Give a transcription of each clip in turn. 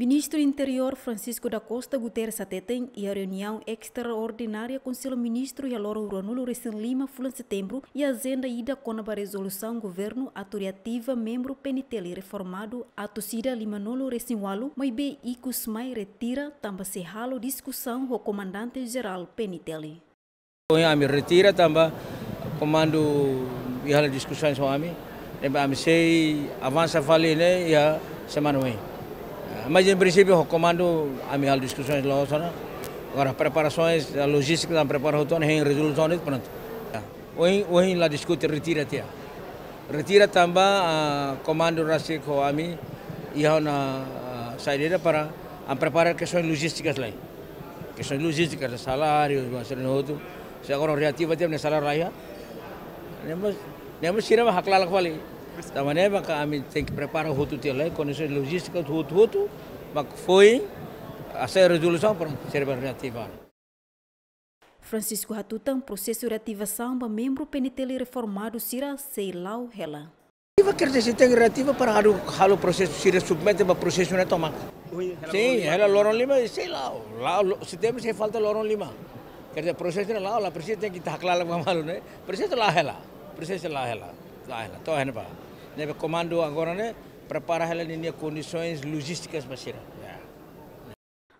Ministro Interior Francisco da Costa Guterres Atetem e a reunião extraordinária com o ministro e a Loro Ronulo recém Lima em setembro e a agenda ida com a resolução governo Atoriativa, membro penitele reformado a tossida Lima Nolo recém walu mas bem e retira também se Discussão discussão o comandante geral penitele. Ami retira também comando e a discussão com ami, ami sei avança vale né e a semana vem. Mas, em principio, eu comando a minha discussões lá, né? Agora, Las preparações, a logística da preparação, em resoluções, pronto. Hoje, hoje la discute, retira Retira também a comando racico a mim e a na saída para a preparar questões logísticas lá. Questões logísticas, de salários, ser no outro. Se agora reativa, tem salário lá. Nemos, nemos, tiramos a clara qualidade. Da maneira que a gente tem que preparar o Ruto Tele, conhecer a logística do Ruto roto mas foi ser resolução para ser reativada. Francisco Hatutan, processo de reativação para membro PNTL reformado Sira Seilau Hela. Reativa quer dizer tem reativa para o, o processo Sira submete para o processo não é tomar. Sim, ela Loron Lima, sei lá, lá se temos se falta Loron Lima. Quer dizer, processo lá, o processo tem que estar claro com a malu, né? Processo lá, ela. Processo lá, ela. Lá, ela. Então, é, né, né, o comando agora né, prepara ela em condições logísticas para ser. É.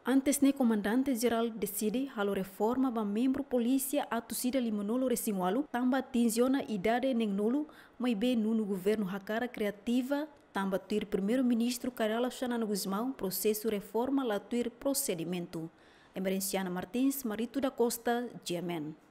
Antes ne né, comandante geral decide halo reforma ba membro polícia atusida lima nulu resinwalu tamba tinziona idade neng nulu mai be nunu governo hakara criativa tamba tuir primeiro-ministro Carla Xanana Guzmão processo reforma latuir procedimento. Emerenciana Martins, Marito da Costa, Diamante.